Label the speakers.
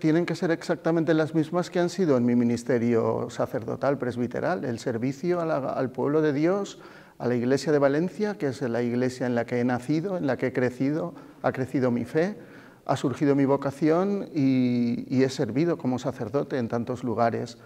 Speaker 1: tienen que ser exactamente las mismas que han sido en mi ministerio sacerdotal presbiteral, el servicio al pueblo de Dios, a la Iglesia de Valencia, que es la iglesia en la que he nacido, en la que he crecido, ha crecido mi fe, ha surgido mi vocación y he servido como sacerdote en tantos lugares.